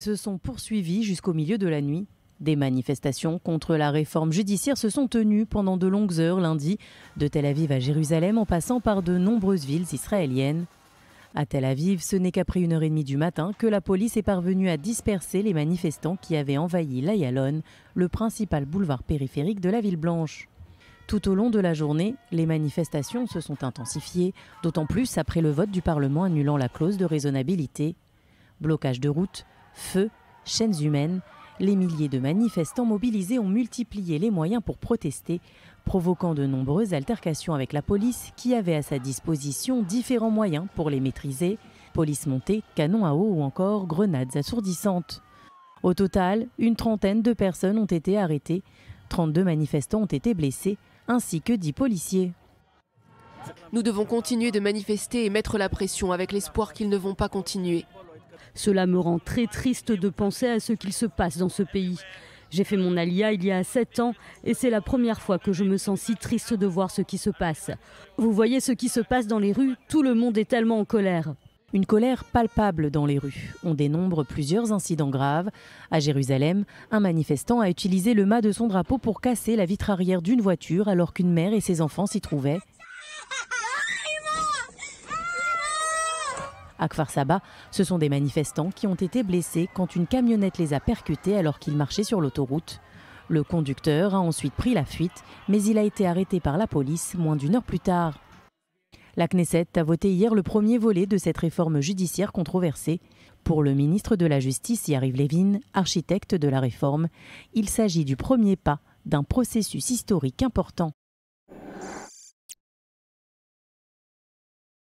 se sont poursuivis jusqu'au milieu de la nuit. Des manifestations contre la réforme judiciaire se sont tenues pendant de longues heures lundi, de Tel Aviv à Jérusalem en passant par de nombreuses villes israéliennes. À Tel Aviv, ce n'est qu'après une heure et demie du matin que la police est parvenue à disperser les manifestants qui avaient envahi l'Ayalon, le principal boulevard périphérique de la ville blanche. Tout au long de la journée, les manifestations se sont intensifiées, d'autant plus après le vote du Parlement annulant la clause de raisonnabilité. Blocage de route Feu, chaînes humaines, les milliers de manifestants mobilisés ont multiplié les moyens pour protester, provoquant de nombreuses altercations avec la police qui avait à sa disposition différents moyens pour les maîtriser, police montée, canons à eau ou encore grenades assourdissantes. Au total, une trentaine de personnes ont été arrêtées, 32 manifestants ont été blessés, ainsi que 10 policiers. Nous devons continuer de manifester et mettre la pression avec l'espoir qu'ils ne vont pas continuer. Cela me rend très triste de penser à ce qu'il se passe dans ce pays. J'ai fait mon alia il y a 7 ans et c'est la première fois que je me sens si triste de voir ce qui se passe. Vous voyez ce qui se passe dans les rues, tout le monde est tellement en colère. Une colère palpable dans les rues. On dénombre plusieurs incidents graves. À Jérusalem, un manifestant a utilisé le mât de son drapeau pour casser la vitre arrière d'une voiture alors qu'une mère et ses enfants s'y trouvaient À Kfar Saba, ce sont des manifestants qui ont été blessés quand une camionnette les a percutés alors qu'ils marchaient sur l'autoroute. Le conducteur a ensuite pris la fuite, mais il a été arrêté par la police moins d'une heure plus tard. La Knesset a voté hier le premier volet de cette réforme judiciaire controversée. Pour le ministre de la Justice, Yariv Levin, architecte de la réforme, il s'agit du premier pas d'un processus historique important.